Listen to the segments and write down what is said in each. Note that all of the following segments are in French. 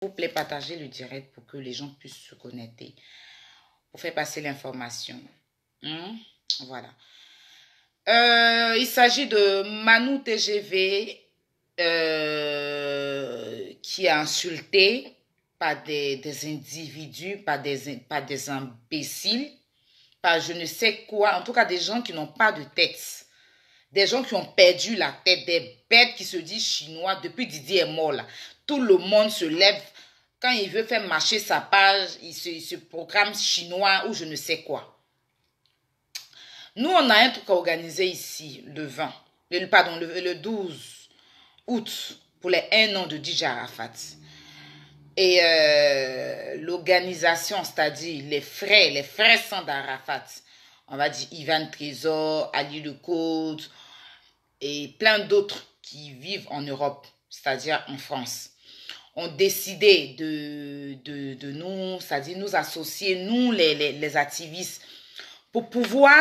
vous plaît, partagez le direct pour que les gens puissent se connecter, pour faire passer l'information. Hmm? Voilà. Euh, il s'agit de Manu TGV euh, qui est insulté par des, des, individus, par des, par des imbéciles, par je ne sais quoi, en tout cas des gens qui n'ont pas de tête. Des gens qui ont perdu la tête, des bêtes qui se disent chinois depuis Didier est mort là tout le monde se lève. Quand il veut faire marcher sa page, il se, programme chinois ou je ne sais quoi. Nous, on a un truc organisé ici, le 20, le, pardon, le, 12 août, pour les 1 an de DJ Arafat. Et euh, l'organisation, c'est-à-dire les frais, les frais sont d'Arafat. On va dire Ivan Trésor, Ali Le Côte, et plein d'autres qui vivent en Europe, c'est-à-dire en France ont décidé de, de, nous, c'est-à-dire nous associer, nous les, activistes, pour pouvoir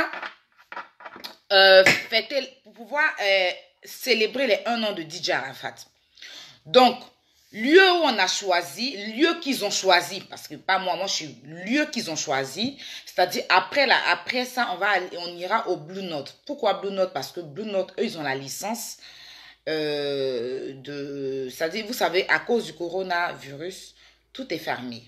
euh, fêter, pour pouvoir euh, célébrer les un an de DJ Arafat. Donc, lieu où on a choisi, lieu qu'ils ont choisi, parce que pas moi, moi je suis lieu qu'ils ont choisi, c'est-à-dire après, la, après ça, on, va, on ira au Blue Note. Pourquoi Blue Note Parce que Blue Note, eux, ils ont la licence euh, de... Ça dit, vous savez, à cause du coronavirus, tout est fermé.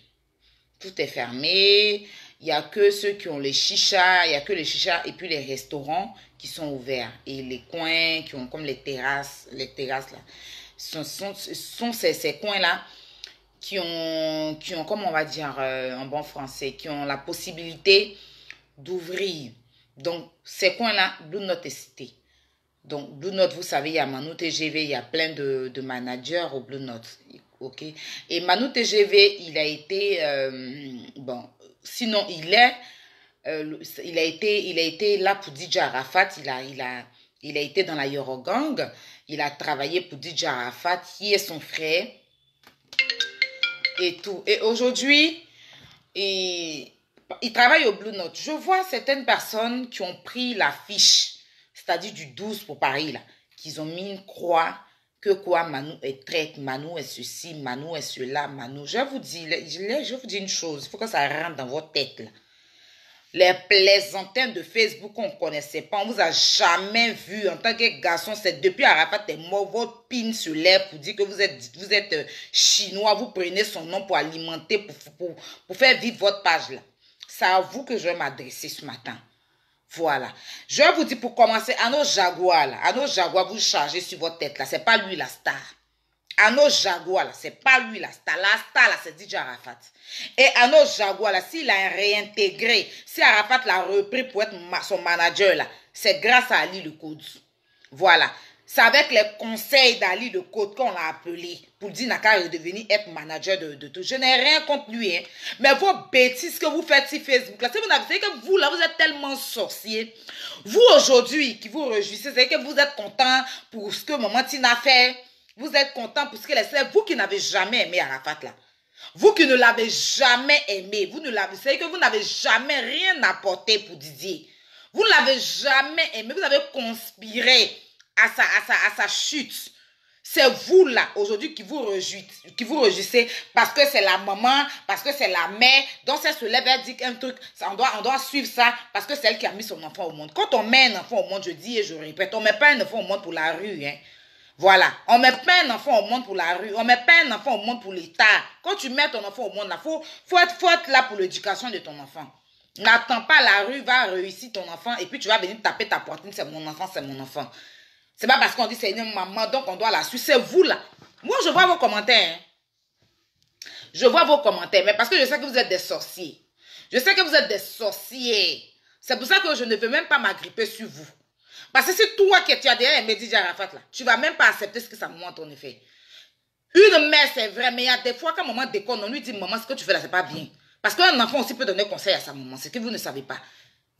Tout est fermé. Il n'y a que ceux qui ont les chichas, il n'y a que les chichas et puis les restaurants qui sont ouverts. Et les coins qui ont comme les terrasses, les terrasses là. Ce sont, sont ces, coins-là qui ont, qui ont, comme on va dire euh, en bon français, qui ont la possibilité d'ouvrir. Donc, ces coins-là, d'où notre cité. Donc, Blue Note, vous savez, il y a Manou TGV, il y a plein de, de managers au Blue Note. OK Et Manou TGV, il a été. Euh, bon, sinon, il est. Euh, il, a été, il a été là pour DJ Arafat. Il a, il a, il a été dans la Eurogang. Il a travaillé pour DJ Arafat, qui est son frère. Et tout. Et aujourd'hui, il, il travaille au Blue Note. Je vois certaines personnes qui ont pris la fiche c'est-à-dire du 12 pour Paris, là, qu'ils ont mis une croix que quoi, Manou est traite, Manou est ceci, Manou est cela, Manou. Je vous dis, je vous dis une chose, il faut que ça rentre dans votre tête, là. Les plaisantins de Facebook qu'on ne connaissait pas, on vous a jamais vu en tant que garçon. C'est depuis Arafat est mort, votre pin sur l'air pour dire que vous êtes, vous êtes euh, chinois, vous prenez son nom pour alimenter, pour, pour, faire vivre votre page là. C'est à vous que je vais m'adresser ce matin. Voilà. Je vous dis pour commencer, à nos jaguars, à nos jaguars, vous chargez sur votre tête, là. C'est pas lui la star. À nos jaguars, là, c'est pas lui la star. La star, là, c'est DJ Arafat. Et à nos jaguars, là, s'il a réintégré, si Arafat l'a repris pour être son manager, là, c'est grâce à Ali le Voilà. C'est avec les conseils d'Ali de Côte qu'on l'a appelé pour dire n'a est devenu être manager de, tout. Je n'ai rien contre lui, hein. Mais vos bêtises que vous faites sur Facebook, là, c'est vous savez que vous, là, vous êtes tellement sorcier. Vous, aujourd'hui, qui vous réjouissez, c'est que vous êtes content pour ce que Maman Tina fait. Vous êtes content pour ce qu'elle essaie. Vous qui n'avez jamais aimé Arafat, là. Vous qui ne l'avez jamais aimé. Vous ne l'avez, que vous n'avez jamais rien apporté pour Didier. Vous ne l'avez jamais aimé. Vous avez conspiré à sa, à sa, chute. C'est vous là aujourd'hui qui vous rejouissez, qui vous rejouissez parce que c'est la maman, parce que c'est la mère. Donc elle se lève, elle dit un truc, on doit, on doit suivre ça parce que c'est elle qui a mis son enfant au monde. Quand on met un enfant au monde, je dis et je répète, on met pas un enfant au monde pour la rue, hein. Voilà, on met pas un enfant au monde pour la rue, on met pas un enfant au monde pour l'État. Quand tu mets ton enfant au monde, il faut, faut, être, faut être là pour l'éducation de ton enfant. N'attends pas la rue, va réussir ton enfant et puis tu vas venir taper ta poitrine, c'est mon enfant, c'est mon enfant. C'est pas parce qu'on dit c'est une maman, donc on doit la suivre. C'est vous là. Moi, je vois vos commentaires. Hein. Je vois vos commentaires, mais parce que je sais que vous êtes des sorciers. Je sais que vous êtes des sorciers. C'est pour ça que je ne veux même pas m'agripper sur vous. Parce que c'est toi qui tu as derrière Mehdi Arafat là. Tu vas même pas accepter ce que ça montre en effet. Une mère, c'est vrai, mais il y a des fois quand maman déconne, on lui dit Maman, ce que tu fais là, c'est pas bien. Parce qu'un enfant aussi peut donner conseil à sa maman, ce que vous ne savez pas.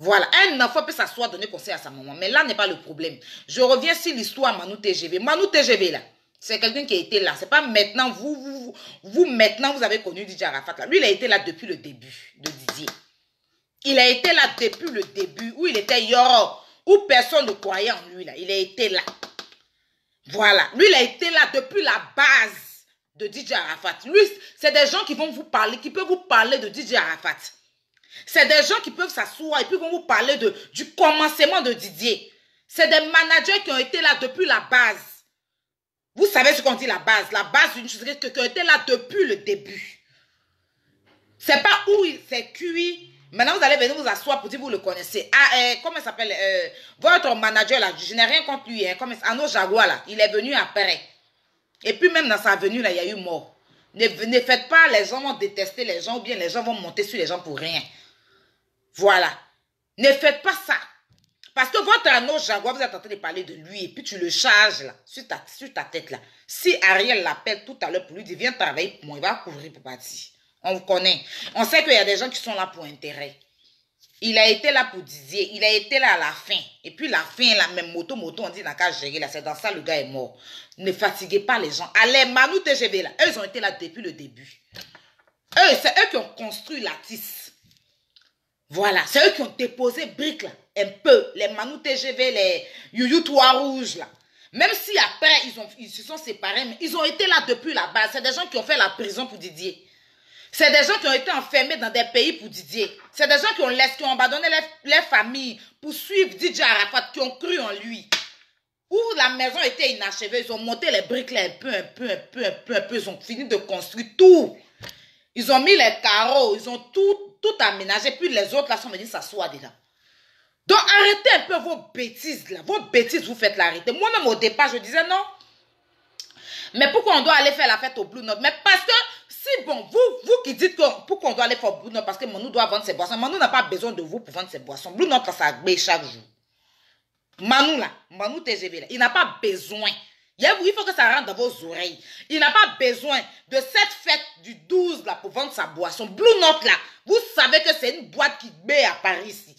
Voilà, un enfant peut s'asseoir donner conseil à sa maman, mais là n'est pas le problème. Je reviens sur l'histoire Manou TGV. Manou TGV là, c'est quelqu'un qui a été là. C'est pas maintenant vous, vous, vous maintenant vous avez connu Didier Arafat là. Lui il a été là depuis le début de Didier. Il a été là depuis le début où il était Yoro, où personne ne croyait en lui là. Il a été là. Voilà, lui il a été là depuis la base de Didier Arafat. Lui, c'est des gens qui vont vous parler, qui peuvent vous parler de Didier Arafat. C'est des gens qui peuvent s'asseoir et puis vont vous parler de, du commencement de Didier. C'est des managers qui ont été là depuis la base. Vous savez ce qu'on dit la base. La base d'une chose qui ont été là depuis le début. C'est pas où c'est cuit. Maintenant, vous allez venir vous asseoir pour dire que vous le connaissez. Ah, euh, comment s'appelle euh, Votre manager là, je n'ai rien contre lui. Hein, comme, Jaguar là, il est venu après. Et puis même dans sa venue là, il y a eu mort. Ne, ne faites pas, les gens vont détester les gens ou bien les gens vont monter sur les gens pour rien. Voilà. Ne faites pas ça. Parce que votre anneau Jaguar, vous êtes en train de parler de lui et puis tu le charges là, sur ta, sur ta tête là. Si Ariel l'appelle tout à l'heure pour lui dire viens travailler pour moi, il va couvrir pour partir. On vous connaît. On sait qu'il y a des gens qui sont là pour intérêt. Il a été là pour Didier, il a été là à la fin. Et puis la fin, la même moto, moto, on dit n'a qu'à gérer là, c'est dans ça le gars est mort. Ne fatiguez pas les gens. Allez, Manou TGV là, eux ont été là depuis le début. Eux, c'est eux qui ont construit la tisse. Voilà, c'est eux qui ont déposé briques là, un peu, les Manou TGV, les Youyou Trois Rouges, là. Même si après ils, se sont séparés, mais ils ont été là depuis la base. C'est des gens qui ont fait la prison pour Didier. C'est des gens qui ont été enfermés dans des pays pour Didier. C'est des gens qui ont, laissé, qui ont abandonné les, les familles pour suivre Didier Arafat, qui ont cru en lui. Où la maison était inachevée, ils ont monté les briques là un peu, un peu, un peu, un peu, un peu. Ils ont fini de construire tout. Ils ont mis les carreaux, ils ont tout tout aménager. Puis les autres, là, sont venus s'asseoir déjà. Donc, arrêtez un peu vos bêtises, là. Vos bêtises, vous faites l'arrêter. Moi-même, au départ, je disais non. Mais pourquoi on doit aller faire la fête au Blue Note Mais parce que, si bon, vous, vous qui dites que pourquoi on doit aller faire au Blue Note parce que Manou doit vendre ses boissons. Manou n'a pas besoin de vous pour vendre ses boissons. Blue Note, ça a chaque jour. Manou, là, Manou TGV, là, il n'a pas besoin il faut que ça rentre dans vos oreilles. Il n'a pas besoin de cette fête du 12 là pour vendre sa boisson. Blue Note là, vous savez que c'est une boîte qui met à Paris ici.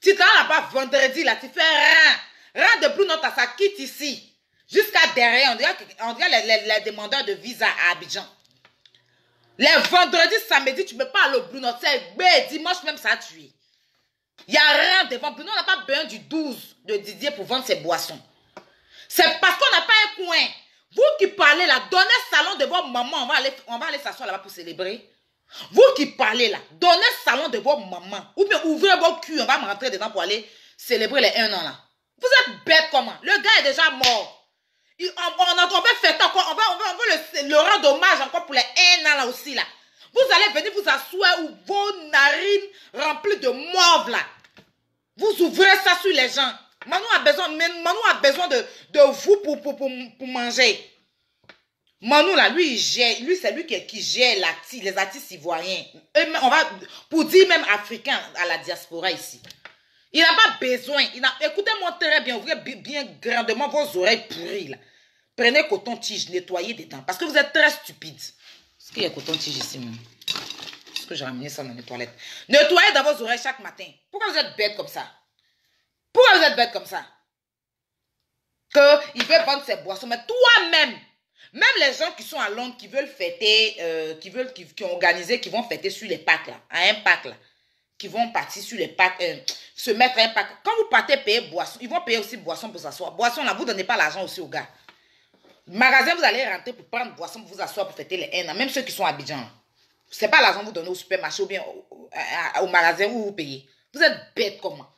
Tu t'en là-bas vendredi là, tu fais rien. Rien de Blue Note à ça quitte ici. Jusqu'à derrière, on dirait, on les, demandeurs de visa à Abidjan. Les vendredis, samedi, tu ne peux pas aller au Blue Note. C'est dimanche même ça tue. Il n'y a rien devant Blue Note. On n'a pas besoin du 12 de Didier pour vendre ses boissons. C'est parce qu'on n'a pas un coin. Vous qui parlez là, donnez salon de vos mamans. On va aller, s'asseoir là-bas pour célébrer. Vous qui parlez là, donnez salon de vos mamans. Ou bien ouvrez vos culs. On va rentrer dedans pour aller célébrer les 1 an là. Vous êtes bête comment Le gars est déjà mort. on, on, va encore. On va, le, rendre hommage encore pour les 1 an là aussi là. Vous allez venir vous asseoir où vos narines remplies de morve là. Vous ouvrez ça sur les gens. Manon a besoin, a besoin de, de vous pour, pour, pour, manger. Manon, là, lui, Lui, c'est lui qui, qui gère les artistes ivoiriens. on va, pour dire même africains à la diaspora ici. Il n'a pas besoin. Écoutez-moi très bien. Ouvrez bien grandement vos oreilles pourries. Là. Prenez coton-tige, nettoyez des dents. Parce que vous êtes très stupides. Est-ce qu'il y a coton-tige ici, mon? Est-ce que j'ai ramené ça dans les toilettes? Nettoyez dans vos oreilles chaque matin. Pourquoi vous êtes bête comme ça? Pourquoi vous êtes bête comme ça Qu'il veut vendre ses boissons, mais toi-même, même les gens qui sont à Londres, qui veulent fêter, euh, qui veulent, qui, ont organisé, qui vont fêter sur les packs à un pack qui vont partir sur les packs, euh, se mettre à un pack. Quand vous partez payer boisson, ils vont payer aussi boisson pour s'asseoir. Boisson là, vous donnez pas l'argent aussi aux gars. Magasin, vous allez rentrer pour prendre boisson pour vous asseoir pour fêter les haines. même ceux qui sont à Ce C'est pas l'argent que vous donnez au supermarché ou bien au, magasin où vous payez. Vous êtes bête comment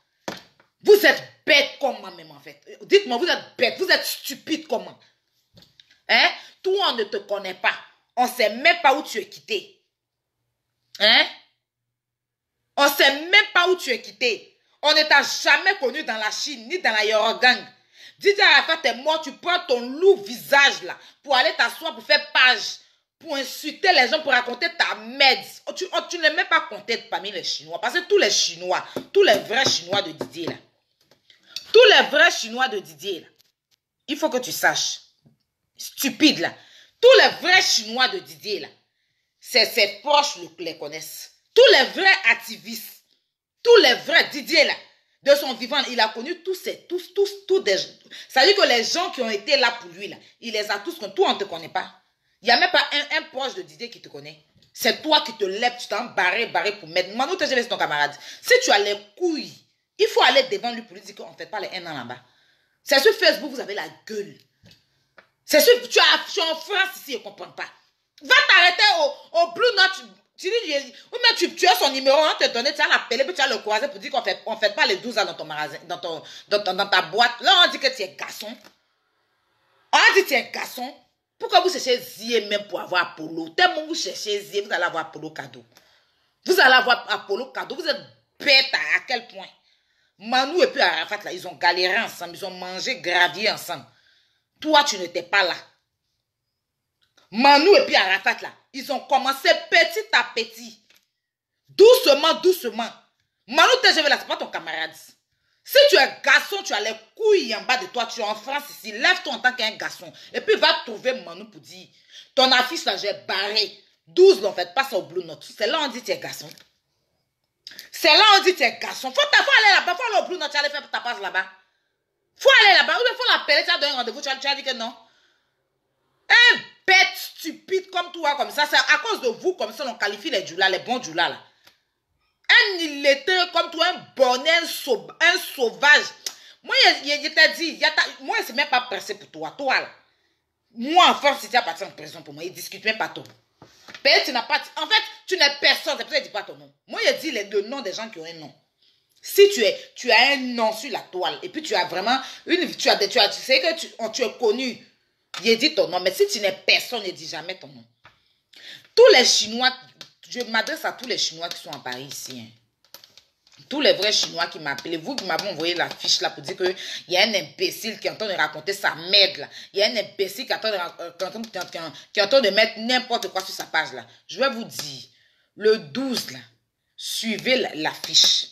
vous êtes bête moi, même en fait Dites-moi, vous êtes bête, vous êtes stupide comment Hein Toi, on ne te connaît pas. On sait même pas où tu es quitté. Hein On sait même pas où tu es quitté. On ne t'a jamais connu dans la Chine ni dans la Yorogang. Didier Arafat est mort, tu prends ton loup visage là pour aller t'asseoir pour faire page, pour insulter les gens, pour raconter ta merde. Oh, tu, ne oh, tu n'es même pas content parmi les Chinois parce que tous les Chinois, tous les vrais Chinois de Didier là, tous les vrais Chinois de Didier, là, il faut que tu saches, stupide là, tous les vrais Chinois de Didier, là, c'est ses proches les connaissent. Tous les vrais activistes, tous les vrais Didier, là, de son vivant, il a connu tous ces, tous, tous, tous des gens. Ça veut dire que les gens qui ont été là pour lui, là, il les a tous connus. Toi, on ne te connaît pas. Il n'y a même pas un, proche de Didier qui te connaît. C'est toi qui te lèves, tu t'en barré, barres, pour mettre. Mano t'es c'est ton camarade. Si tu as les couilles il faut aller devant lui pour lui dire qu'on ne fait pas les 1 an là-bas. C'est sur Facebook, vous avez la gueule. C'est sur... que tu, es en France ici, je ne comprends pas. Va t'arrêter au, au Blue Note. Tu, dis, tu, as son numéro, on te donné, tu as l'appeler, puis tu as le croiser pour dire qu'on fait, ne fait pas les 12 ans dans ton magasin, dans, ton, dans, ta boîte. Là, on dit que tu es garçon. On dit que tu es garçon. Pourquoi vous cherchez Zier même pour avoir Apollo Tellement vous cherchez Zier, vous allez avoir Apollo cadeau. Vous allez avoir Apollo cadeau. Vous êtes bête à quel point Manou et puis Arafat, là, ils ont galéré ensemble, ils ont mangé gravier ensemble. Toi, tu n'étais pas là. Manou et puis Arafat, là, ils ont commencé petit à petit. Doucement, doucement. Manou jamais là, c'est pas ton camarade. Si tu es garçon, tu as les couilles en bas de toi, tu es en France ici, lève-toi en tant qu'un garçon. Et puis va trouver Manou pour dire, ton affiche là, j'ai barré. 12, en fait, passe au Blue Note. C'est là on dit tu es garçon. C'est là où on dit t'es garçon. Faut, aller là-bas, faut aller au Bruno. tu aller faire ta passe là-bas. Faut aller là-bas, ou faut l'appeler, tu as donné rendez-vous, tu as, dit que non. Un bête stupide comme toi, comme ça, c'est à cause de vous, comme ça, on qualifie les djoulas, les bons djoulas là. Un illettré comme toi, un bonnet, un, sauvage. Moi, je, dit. t'ai dit, je moi, suis même pas pressé pour toi, toi là. Moi, en force, si tu à partir en prison pour moi, il discute même pas toi tu pas. En fait, tu n'es personne. C'est pour ça pas ton nom. Moi, je dis les deux noms des gens qui ont un nom. Si tu es, tu as un nom sur la toile et puis tu as vraiment une, tu as tu sais que tu, tu es connu. Il dit ton nom, mais si tu n'es personne, ne dit jamais ton nom. Tous les Chinois, je m'adresse à tous les Chinois qui sont à Paris ici. Hein tous les vrais Chinois qui m'appelaient, vous qui m'avez envoyé la fiche là pour dire qu'il y a un imbécile qui est en train de raconter sa merde là. Il y a un imbécile qui est en train de, qui de mettre n'importe quoi sur sa page là. Je vais vous dire, le 12 là, suivez la, fiche.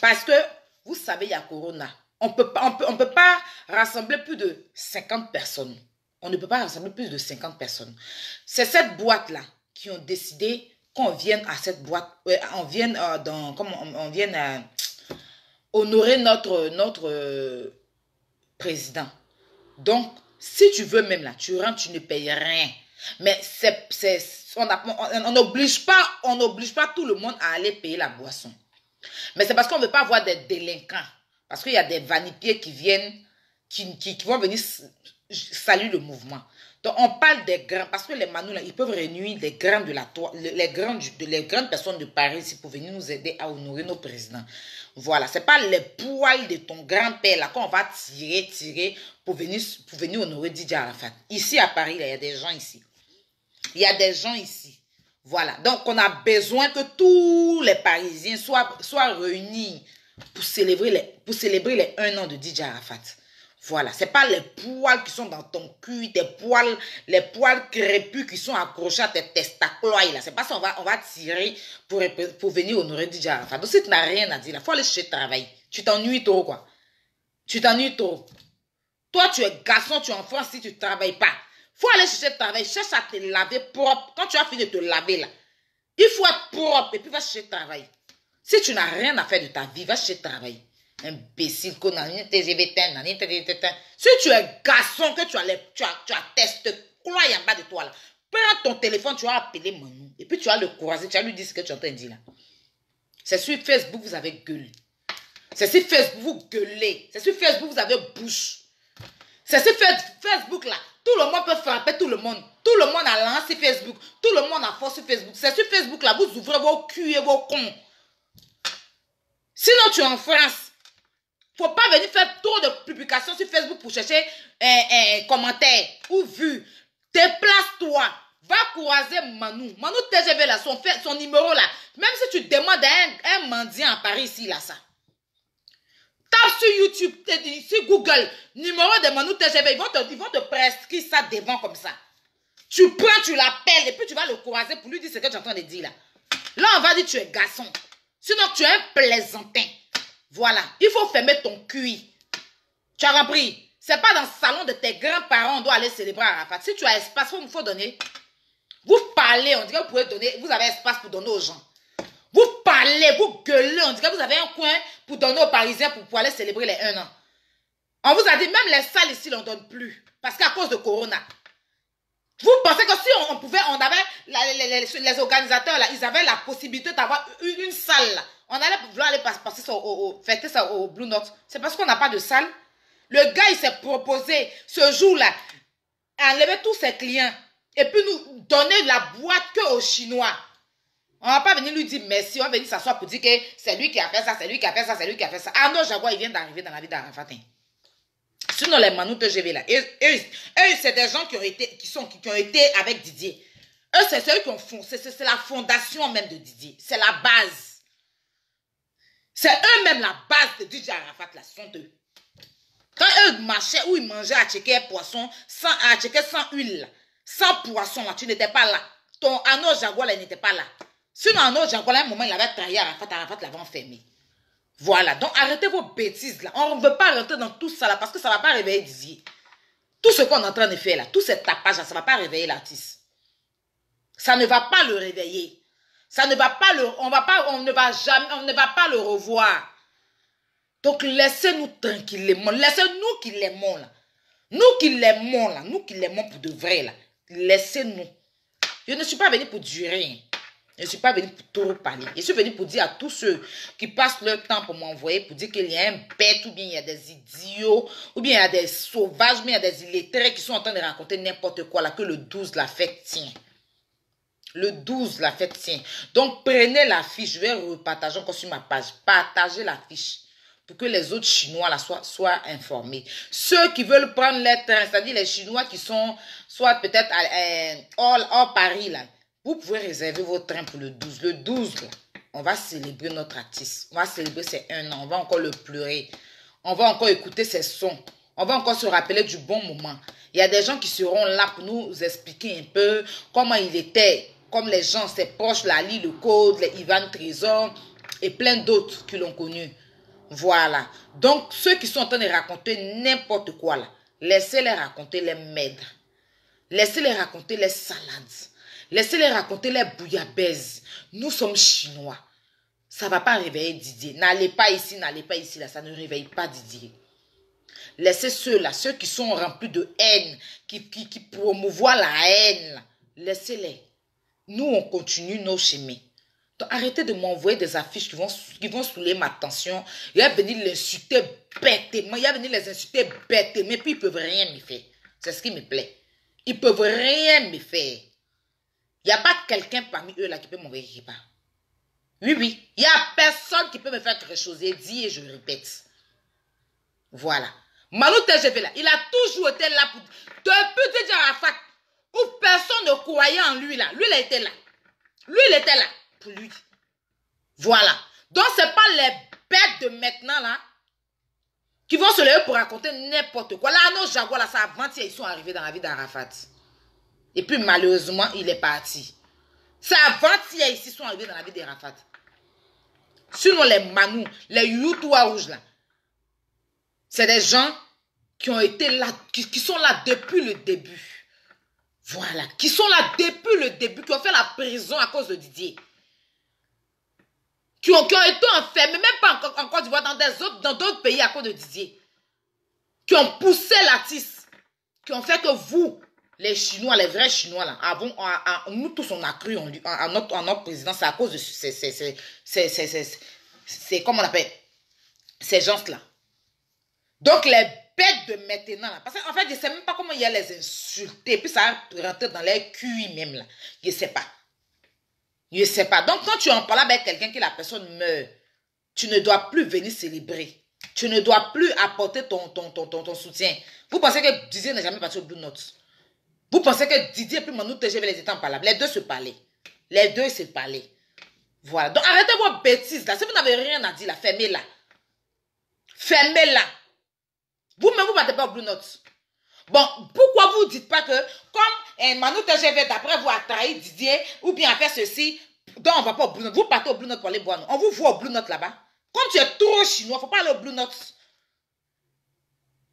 Parce que, vous savez, il y a Corona. On peut, on peut, on peut pas rassembler plus de 50 personnes. On ne peut pas rassembler plus de 50 personnes. C'est cette boîte là qui ont décidé qu'on vienne à cette boîte, on vienne euh, dans, comme on, on honorer notre, notre euh, président. Donc, si tu veux même là, tu rentres, tu ne payes rien. Mais c'est, on n'oblige on pas, pas tout le monde à aller payer la boisson. Mais c'est parce qu'on ne veut pas avoir des délinquants. Parce qu'il y a des vanipiers qui viennent, qui, qui vont venir saluer le mouvement. Donc, on parle des grands, parce que les Manous, ils peuvent réunir les grands de la toile, les grands, les grandes personnes de Paris pour venir nous aider à honorer nos présidents. Voilà, c'est pas les poils de ton grand-père, là, qu'on va tirer, tirer pour venir, pour venir honorer Didier Arafat. Ici, à Paris, il y a des gens ici. Il y a des gens ici. Voilà. Donc, on a besoin que tous les Parisiens soient, soient réunis pour célébrer les, pour célébrer les un an de Didier Arafat. Voilà, n'est pas les poils qui sont dans ton cul, tes poils, les poils crépus qui sont accrochés à tes testacloïs, là. C'est pas ça, on va, on va tirer pour, pour venir honorer Didier Arafat. Donc, si tu n'as rien à dire, il faut aller chez travailler. Tu t'ennuies trop, quoi. Tu t'ennuies trop. Toi, tu es garçon, tu es enfant si tu travailles pas. Il Faut aller chercher travail. Cherche à te laver propre. Quand tu as fini de te laver, là, il faut être propre et puis va chercher travail. Si tu n'as rien à faire de ta vie, va chez travail. Imbécile, connard, Si tu es garçon, que tu as, les, tu as, tu y en bas de toi là. Prends ton téléphone, tu vas appeler Manu Et puis tu vas le croiser, tu vas lui dire ce que tu es en train de dire là. C'est sur Facebook, vous avez gueulé. C'est sur Facebook, vous gueulez. C'est sur Facebook, vous avez bouche. C'est sur Facebook là. Tout le monde peut frapper tout le monde. Tout le monde a lancé Facebook. Tout le monde a force sur Facebook. C'est sur Facebook là, vous ouvrez vos culs et vos cons. Sinon, tu es en France. Faut pas venir faire trop de publications sur Facebook pour chercher un euh, euh, commentaire ou vue. Déplace-toi. Va croiser Manou. Manou TGV, là, son, numéro, là. Même si tu demandes à un, mendiant à Paris, ici, là, ça. Tape sur YouTube, sur Google, numéro de Manou TGV. Ils vont te, prescrire ça devant comme ça. Tu prends, tu l'appelles et puis tu vas le croiser pour lui dire ce que tu es en train de dire, là. Là, on va dire tu es garçon. Sinon, tu es un plaisantin. Voilà, il faut fermer ton QI. Tu as compris C'est pas dans le salon de tes grands-parents on doit aller célébrer Arafat. Si tu as espace, il faut, donner. Vous parlez, on dirait que vous donner, vous avez espace pour donner aux gens. Vous parlez, vous gueulez, on dirait que vous avez un coin pour donner aux Parisiens pour pouvoir aller célébrer les 1 an. On vous a dit, même les salles ici, on ne donne plus. Parce qu'à cause de Corona. Vous pensez que si on, pouvait, on avait, les, organisateurs, là, ils avaient la possibilité d'avoir une, une salle, on allait vouloir aller passer ça au, fêter ça au Blue Note. C'est parce qu'on n'a pas de salle. Le gars, il s'est proposé ce jour-là enlever tous ses clients et puis nous donner la boîte que aux Chinois. On va pas venir lui dire merci, on va venir s'asseoir pour dire que c'est lui qui a fait ça, c'est lui qui a fait ça, c'est lui qui a fait ça. Ah non, Jaguar, il vient d'arriver dans la vie d'Arafatin. Hein. Sinon, les Manou que là, eux, eux, eux c'est des gens qui ont été, qui sont, qui ont été avec Didier. Eux, c'est ceux qui ont foncé, c'est la fondation même de Didier. C'est la base. C'est eux-mêmes la base de DJ Arafat, là, sont eux. Quand eux marchaient ou ils mangeaient à checker poisson, sans, à checker sans huile, sans poisson, là, tu n'étais pas là. Ton Anno Jaguar, n'était pas là. Sinon, Anno Jaguar, à un moment, il avait trahi Arafat, Arafat l'avait enfermé. Voilà, donc arrêtez vos bêtises, là. On ne veut pas rentrer dans tout ça, là, parce que ça ne va pas réveiller DJ. Tout ce qu'on est en train de faire, là, tout ce tapage, là, ça ne va pas réveiller l'artiste. Ça ne va pas le réveiller. Ça ne va pas le, on va pas, on ne va jamais, on ne va pas le revoir. Donc laissez-nous tranquillement, laissez-nous qui l'aimons là. Nous qui l'aimons là, nous qui l'aimons pour de vrai là. Laissez-nous. Je ne suis pas venu pour durer. Je ne suis pas venu pour tout parler. Je suis venu pour dire à tous ceux qui passent leur temps pour m'envoyer, pour dire qu'il y a un bête, ou bien il y a des idiots, ou bien il y a des sauvages, ou bien il y a des illettrés qui sont en train de raconter n'importe quoi là, que le 12 la fête tient. Le 12, la fête tient. Donc, prenez l'affiche fiche. Je vais repartager encore sur ma page. Partagez l'affiche fiche pour que les autres Chinois soient, soient informés. Ceux qui veulent prendre les trains, c'est-à-dire les Chinois qui sont soit peut-être euh, hors, Paris, là, vous pouvez réserver votre train pour le 12. Le 12, on va célébrer notre artiste. On va célébrer ses 1 an. On va encore le pleurer. On va encore écouter ses sons. On va encore se rappeler du bon moment. Il y a des gens qui seront là pour nous expliquer un peu comment il était, comme les gens, ses proches, Lali, le Code, les Ivan Trésor et plein d'autres qui l'ont connu. Voilà. Donc, ceux qui sont en train de raconter n'importe quoi là, laissez-les raconter les maîtres. Laissez-les raconter les salades. Laissez-les raconter les bouillabaisse. Nous sommes chinois. Ça va pas réveiller Didier. N'allez pas ici, n'allez pas ici là. Ça ne réveille pas Didier. Laissez ceux-là, ceux qui sont remplis de haine, qui, qui, qui la haine, laissez-les nous, on continue nos chemins. Donc, arrêtez de m'envoyer des affiches qui vont, qui vont ma tension. Il va venir insulter, bêtement. Il a venir les insulter bêtement. Mais puis, ils peuvent rien me faire. C'est ce qui me plaît. Ils peuvent rien me faire. Il n'y a pas quelqu'un parmi eux là qui peut m'envoyer qui Oui, oui. Il n'y a personne qui peut me faire quelque chose. Et dit et je répète. Voilà. Manu TGV là, il a toujours été là pour... te déjà à la fac, où personne ne croyait en lui là. Lui, il était là. Lui, il était là pour lui. Voilà. Donc, ce n'est pas les bêtes de maintenant là qui vont se lever pour raconter n'importe quoi. Là, nos jaguars, là, ça avant-hier, ils sont arrivés dans la vie d'Arafat. Et puis, malheureusement, il est parti. C'est avant-hier, ils sont arrivés dans la vie d'Arafat. Sinon, les Manou, les youtoua rouges, là, c'est des gens qui ont été là, qui sont là depuis le début. Voilà, qui sont là depuis le début, qui ont fait la prison à cause de Didier. Qui ont, qui ont été enfermés, même pas encore encore Côte dans d'autres dans pays à cause de Didier. Qui ont poussé l'artiste, Qui ont fait que vous, les Chinois, les vrais Chinois, là, avons, nous tous, on a cru en, en notre, président. C'est à cause de ces, c'est, comment on appelle, ces gens-là. Donc, les Pète de maintenant, parce qu'en fait, je ne sais même pas comment il y a les insulter, puis ça rentre dans les QI même, là. Je ne sais pas. Je ne sais pas. Donc, quand tu en parles avec quelqu'un que la personne meurt, tu ne dois plus venir célébrer. Tu ne dois plus apporter ton, ton, ton, ton, soutien. Vous pensez que Didier n'est jamais parti au Blue Note. Vous pensez que Didier et puis Manou TGV les états en parlant? Les deux se parlaient. Les deux se parlaient. Voilà. Donc arrêtez vos bêtises là. Si vous n'avez rien à dire là, fermez-la. Fermez-la. Vous-même, vous ne pas au Blue Note. Bon, pourquoi vous ne dites pas que, comme eh, Manu TGV, d'après vous, a trahi Didier, ou bien a fait ceci, donc on ne va pas au Blue Note. Vous partez au Blue Note pour aller boire. Non? On vous voit au Blue Note là-bas. Comme tu es trop chinois, il ne faut pas aller au Blue Note.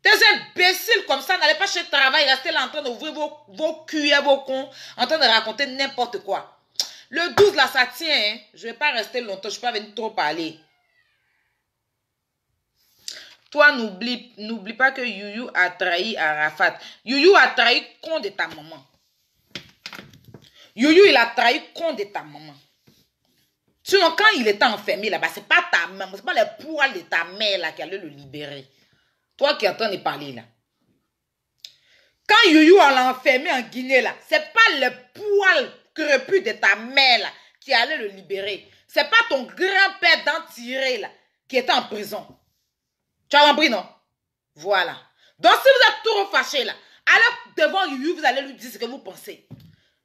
Des imbéciles comme ça, n'allez pas chez le travail, restez là en train d'ouvrir vos, vos cuillères, vos cons, en train de raconter n'importe quoi. Le 12, là, ça tient. Hein. Je ne vais pas rester longtemps, je ne vais pas venir trop parler. Toi, n'oublie, pas que Yuyu a trahi Arafat. Yuyu a trahi con de ta maman. Yuyu, il a trahi con de ta maman. Sinon, quand il était enfermé là-bas, c'est pas ta maman, c'est pas les poils de ta mère qui allait le libérer. Toi qui entends de parler là. Quand Youyou a enfermé en Guinée là, c'est pas le poil crepu de ta mère qui allait le libérer. C'est pas ton grand-père d'en tirer là qui était en prison. Tu as compris, non Voilà. Donc, si vous êtes trop fâché, là, alors devant lui, vous allez lui dire ce que vous pensez.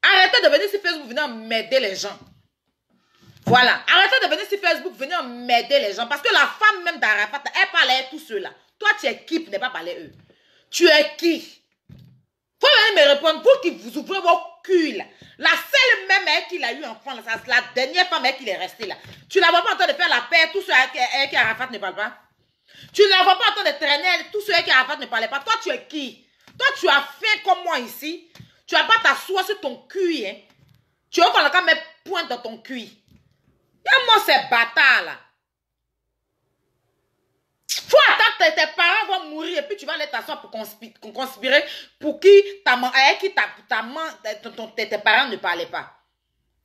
Arrêtez de venir sur Facebook, venez m'aider les gens. Voilà. Arrêtez de venir sur Facebook, venir m'aider les gens. Parce que la femme même d'Arafat, elle parlait tous ceux-là. Toi, tu es qui pour ne pas parler eux Tu es qui Faut même me répondre pour qu'il vous ouvrez vos culs. La seule même elle qu'il a eu enfant, la dernière femme elle qu'il est restée là. Tu n'as pas en de faire la paix, tout ce avec qui Arafat ne parle pas tu ne vas pas en train de traîner tous ceux qui Rafat ne parlaient pas. Toi, tu es qui Toi, tu as faim comme moi ici. Tu n'as pas soie sur ton cul. Hein. Tu veux qu'on temps de pointe point dans ton cul. Et moi, ces bâtards là. Faut attendre tes, parents vont mourir et puis tu vas aller t'asseoir pour conspirer, pour qui ta eh, qui ta, ta, tes, tes, parents ne parlaient pas.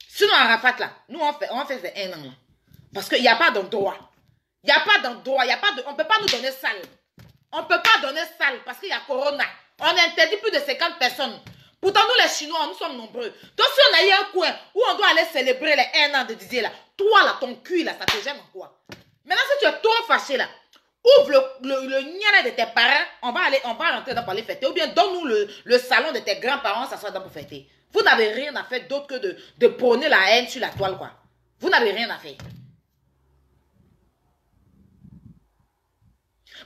Sinon, Arafat là, nous on fait, on un an Parce qu'il n'y a pas d'endroit. Il n'y a pas d'endroit, il a pas de, on ne peut pas nous donner salle. On ne peut pas donner salle parce qu'il y a Corona. On interdit plus de 50 personnes. Pourtant, nous, les Chinois, nous sommes nombreux. Donc, si on a eu un coin où on doit aller célébrer les 1 an de Didier, là, toi, là, ton cul, là, ça te gêne en quoi Maintenant, si tu es trop fâché, là, ouvre le, le, de tes parents, on va aller, on va rentrer dans pour aller fêter. Ou bien, donne-nous le, le, salon de tes grands-parents, ça sera dans pour fêter. Vous n'avez rien à faire d'autre que de, de prôner la haine sur la toile, quoi. Vous n'avez rien à faire.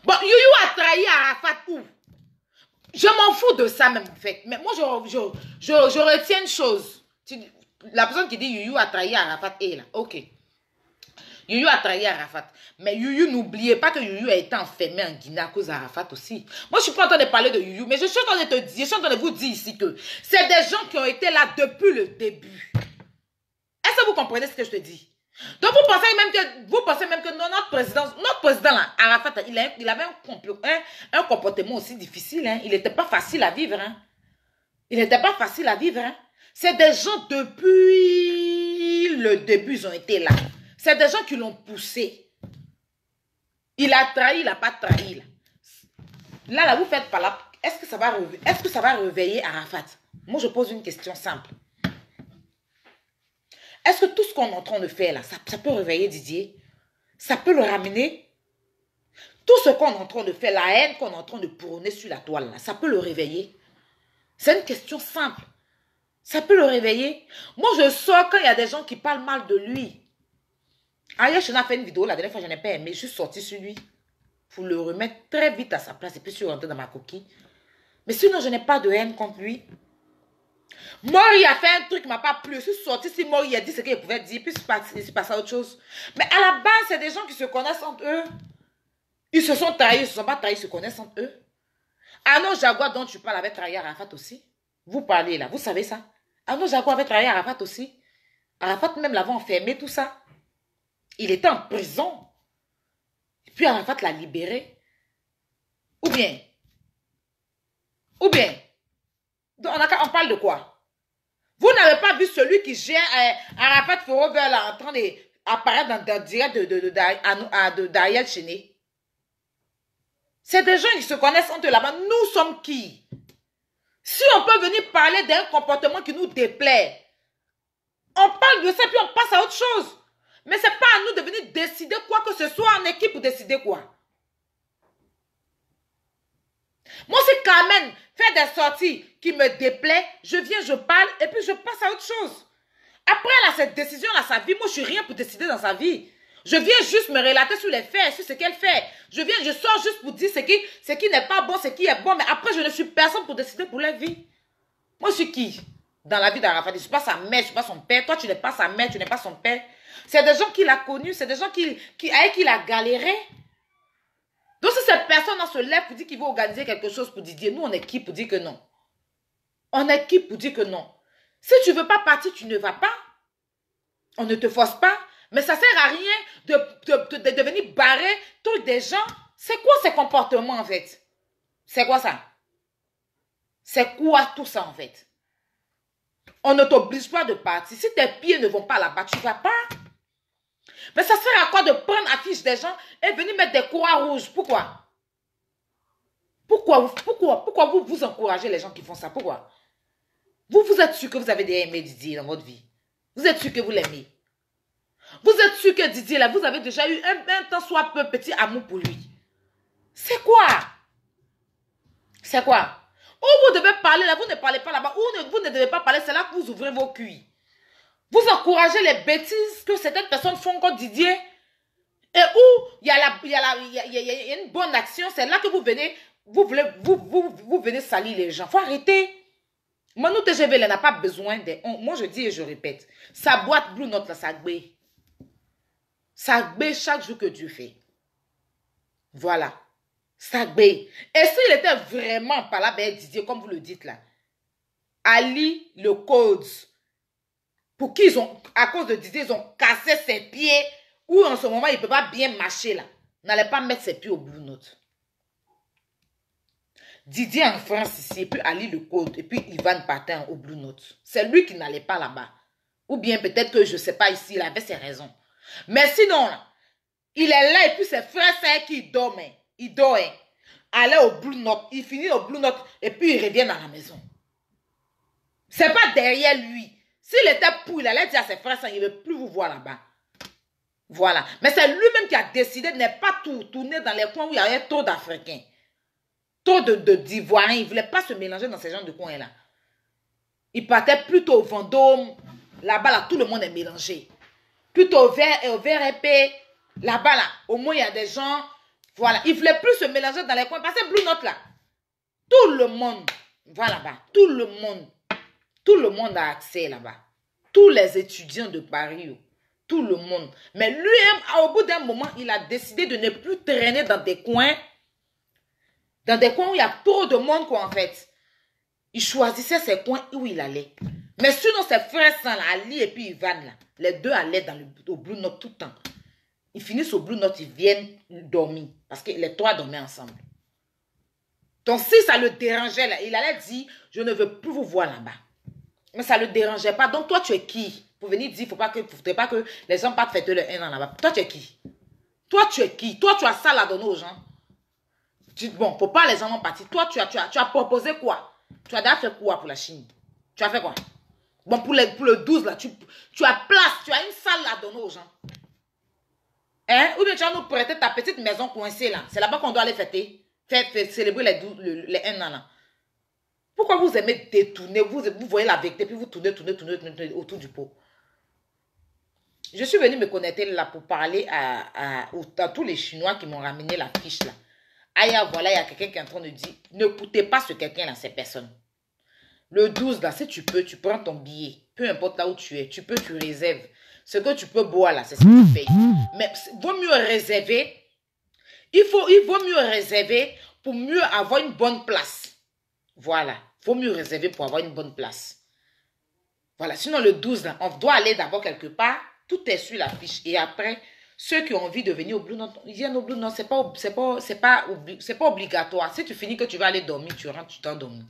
Bon, Yuyu a trahi Arafat où Je m'en fous de ça même en fait. Mais moi, je, je, je, je retiens une chose. la personne qui dit Yuyu a trahi Arafat est là. Ok. Yuyu a trahi Arafat. Mais Yuyu, n'oubliez pas que Yuyu a été enfermé en Guinée à cause d'Arafat aussi. Moi, je suis pas en train de parler de Yuyu. mais je suis en de te dire, je suis en train de vous dire ici que c'est des gens qui ont été là depuis le début. Est-ce que vous comprenez ce que je te dis donc vous pensez même que, vous pensez même que notre président, notre président Arafat, il, avait un, comportement aussi difficile. Hein. Il n'était pas facile à vivre. Hein. Il n'était pas facile à vivre. Hein. C'est des gens depuis le début, ils ont été là. C'est des gens qui l'ont poussé. Il a trahi, il n'a pas trahi. Là. là, vous faites pas là. est-ce que ça va réveiller Arafat Moi, je pose une question simple. Est-ce que tout ce qu'on est en train de faire là, ça, peut réveiller Didier Ça peut le ramener Tout ce qu'on est en train de faire, la haine qu'on est en train de pourronner sur la toile là, ça peut le réveiller C'est une question simple. Ça peut le réveiller Moi, je sors quand il y a des gens qui parlent mal de lui. n'ai pas fait une vidéo la dernière fois, je n'ai pas aimé. Je suis sortie sur lui pour le remettre très vite à sa place et puis je suis rentrée dans ma coquille. Mais sinon, je n'ai pas de haine contre lui. Mori a fait un truc qui m'a pas plu. Je suis sorti. si Maury a dit ce qu'il pouvait dire, puis il suis passé à autre chose. Mais à la base, c'est des gens qui se connaissent entre eux. Ils se sont trahis, ils ne se sont pas trahis, ils se connaissent entre eux. Arnaud Jaguar dont tu parles avait trahi Arafat aussi. Vous parlez là, vous savez ça. Arnaud Jaguar avait trahi Arafat aussi. Arafat même l'avait enfermé, tout ça. Il était en prison. Et puis Arafat l'a libéré. Ou bien. Ou bien on, parle de quoi Vous n'avez pas vu celui qui gère euh, Arafat Forover là en train d'apparaître dans, le direct de, de, C'est des gens qui se connaissent entre là-bas. Nous sommes qui Si on peut venir parler d'un comportement qui nous déplaît, on parle de ça puis on passe à autre chose. Mais ce n'est pas à nous de venir décider quoi que ce soit en équipe ou décider quoi. Moi, quand même faire des sorties qui me déplaît, je viens, je parle et puis je passe à autre chose. Après, elle a cette décision-là, sa vie, moi, je suis rien pour décider dans sa vie. Je viens juste me relater sur les faits, sur ce qu'elle fait. Je viens, je sors juste pour dire ce qui, ce qui n'est pas bon, ce qui est bon. Mais après, je ne suis personne pour décider pour la vie. Moi, je suis qui dans la vie d'Arafat Je ne suis pas sa mère, je ne suis pas son père. Toi, tu n'es pas sa mère, tu n'es pas son père. C'est des gens qu'il a connus, c'est des gens qui, qui, avec qui il a galéré. Donc si cette personne se lève pour dire qu'il veut organiser quelque chose pour Didier, nous on est qui pour dire que non On est qui pour dire que non Si tu ne veux pas partir, tu ne vas pas. On ne te force pas. Mais ça ne sert à rien de, devenir barré tous des gens. C'est quoi ces comportements en fait C'est quoi ça C'est quoi tout ça en fait On ne t'oblige pas de partir. Si tes pieds ne vont pas là-bas, tu ne vas pas. Mais ça sert à quoi de prendre affiche des gens et venir mettre des croix rouges Pourquoi pourquoi, pourquoi, pourquoi vous vous encouragez les gens qui font ça Pourquoi Vous, vous êtes sûr que vous avez déjà aimé Didier dans votre vie. Vous êtes sûr que vous l'aimez. Vous êtes sûr que Didier, là, vous avez déjà eu un, un temps soit peu petit amour pour lui. C'est quoi C'est quoi Où vous devez parler, là, vous ne parlez pas là-bas. Où vous ne devez pas parler, c'est là que vous ouvrez vos cuits. Vous encouragez les bêtises que certaines personnes font contre Didier. Et où il y, a la, une bonne action, c'est là que vous venez, vous, voulez, vous, vous, vous venez salir les gens. faut arrêter. nous TGV n'a pas besoin des... Moi, je dis et je répète. Sa boîte Blue Note, là, ça Ça chaque jour que Dieu fait. Voilà. Ça est Et s'il était vraiment par là, ben Didier, comme vous le dites là, Ali le code Qu'ils ont, à cause de Didier, ils ont cassé ses pieds, ou en ce moment, il peut pas bien marcher là. N'allez pas mettre ses pieds au Blue Note. Didier en France ici, et puis Ali le Côte, et puis Ivan Patin au Blue Note. C'est lui qui n'allait pas là-bas. Ou bien peut-être que je sais pas ici, il avait ses raisons. Mais sinon, il est là et puis ses frères, c'est qui dorment. Ils dorment. Hein. Aller au Blue Note. Il finit au Blue Note et puis il revient à la maison. C'est pas derrière lui. S'il était pour, il allait dire à ses frères, il ne veut plus vous voir là-bas. Voilà. Mais c'est lui-même qui a décidé de ne pas tout tourner dans les coins où il y avait trop d'Africains. Trop d'Ivoiriens. De, il ne voulait pas se mélanger dans ces gens de coins-là. Il partait plutôt au Vendôme. Là-bas, là, tout le monde est mélangé. Plutôt au vert et au vert épais. Là-bas, là, au moins, il y a des gens. Voilà. Il ne voulait plus se mélanger dans les coins. Parce que Blue Note, là, tout le monde va là-bas. Tout le monde. Tout le monde a accès là-bas. Tous les étudiants de Paris, oh. tout le monde. Mais lui-même, au bout d'un moment, il a décidé de ne plus traîner dans des coins, dans des coins où il y a trop de monde, quoi, en fait. Il choisissait ses coins où il allait. Mais sinon, ses frères sont là, Ali et puis Ivan, là. Les deux allaient dans le, au Blue Note tout le temps. Ils finissent au Blue Note, ils viennent dormir. Parce que les trois dormaient ensemble. Donc, si ça le dérangeait, là, il allait dire, je ne veux plus vous voir là-bas. Mais ça ne le dérangeait pas. Donc toi, tu es qui Pour venir dire, il ne faut pas que, pas que les gens partent fêter le 1 an là-bas. Toi, tu es qui Toi, tu es qui Toi, tu as ça à donner aux gens. Tu bon, faut pas les gens en partir. Toi, tu as, tu, tu as proposé quoi Tu as fait quoi pour la Chine Tu as fait quoi Bon, pour, les, le 12, là, tu, as place, tu as une salle à donner aux gens. Hein? Ou bien tu vas nous prêter ta petite maison coincée, là. C'est là-bas qu'on doit aller fêter. Faire, célébrer les, les 1 an, là. Pourquoi vous aimez détourner, vous, vous voyez la vérité, puis vous tournez, tournez, tournez, tournez autour du pot Je suis venue me connecter là pour parler à, tous les Chinois qui m'ont ramené la fiche là. Aïe! voilà, il y a quelqu'un qui est en train de dire, ne coûtez pas ce quelqu'un là, ces personnes. Le 12 là, si tu peux, tu prends ton billet. Peu importe là où tu es, tu peux, tu réserves. Ce que tu peux boire là, c'est ce que tu fais. Mais vaut mieux réserver. Il, faut, il vaut mieux réserver pour mieux avoir une bonne place. Voilà. faut mieux réserver pour avoir une bonne place. Voilà. Sinon, le 12, on doit aller d'abord quelque part. Tout est sur la fiche. Et après, ceux qui ont envie de venir au Blue Note, ils viennent au Blue Note. C'est pas, pas, pas, pas obligatoire. Si tu finis que tu vas aller dormir, tu rentres, tu t'endormis.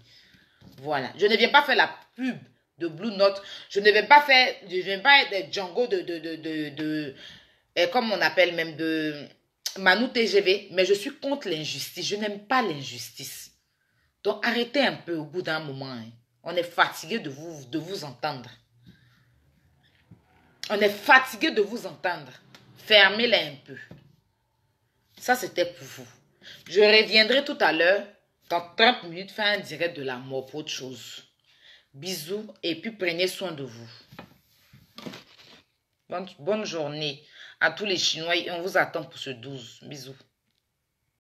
Voilà. Je ne viens pas faire la pub de Blue Note. Je ne viens pas faire, je ne viens pas être Django de, de, de, de, de eh, comme on appelle même de Manu TGV, mais je suis contre l'injustice. Je n'aime pas l'injustice. Donc arrêtez un peu au bout d'un moment. Hein. On est fatigué de vous, de vous entendre. On est fatigué de vous entendre. Fermez-les un peu. Ça, c'était pour vous. Je reviendrai tout à l'heure, dans 30 minutes, faire un direct de la mort pour autre chose. Bisous et puis prenez soin de vous. Bonne, bonne journée à tous les Chinois et on vous attend pour ce 12. Bisous.